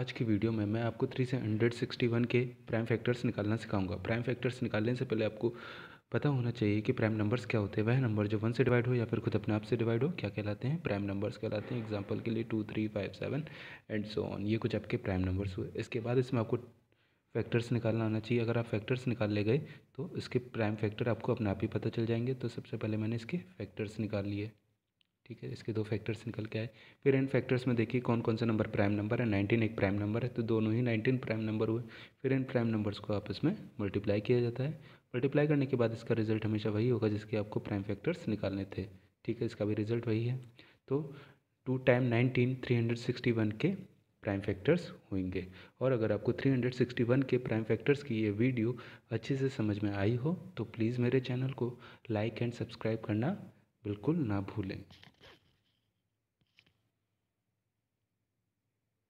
आज की वीडियो में मैं आपको थ्री से हंड्रेड सिक्सटी वन के प्राइम फैक्टर्स निकालना सिखाऊंगा प्राइम फैक्टर्स निकालने से पहले आपको पता होना चाहिए कि प्राइम नंबर्स क्या होते हैं वह नंबर जो वन से डिवाइड हो या फिर खुद अपने आप से डिवाइड हो क्या कहलाते हैं प्राइम नंबर्स कहलाते हैं एग्जाम्पल के लिए two three five seven and so on ये कुछ आपके प्राइम नंबर्स हुए इसके बाद इसमें आपको फैक्टर्स निकालना आना चाहिए अगर आप फैक्टर्स निकाल ले गए तो इसके प्राइम फैक्टर आपको अपने आप ही पता चल जाएंगे तो सबसे पहले मैंने इसके फैक्टर्स निकाल लिए ठीक है इसके दो फैक्टर्स निकल के आए फिर इन फैक्टर्स में देखिए कौन कौन सा नंबर प्राइम नंबर है नाइनटीन एक प्राइम नंबर है तो दोनों ही नाइनटीन प्राइम नंबर हुए फिर इन प्राइम नंबर्स को आपस में मल्टीप्लाई किया जाता है मल्टीप्लाई करने के बाद इसका रिजल्ट हमेशा वही होगा जिसके आपको प्राइम फैक्टर्स निकालने थे ठीक है इसका भी रिजल्ट वही है तो two time nineteen three hundred sixty one के प्राइम फैक्टर्स होंगे और अगर आपको 361 के प्राइम फैक्टर्स की ये वीडियो अच्छे से समझ में आई हो तो प्लीज़ मेरे चैनल को लाइक एंड सब्सक्राइब करना बिल्कुल ना भूलें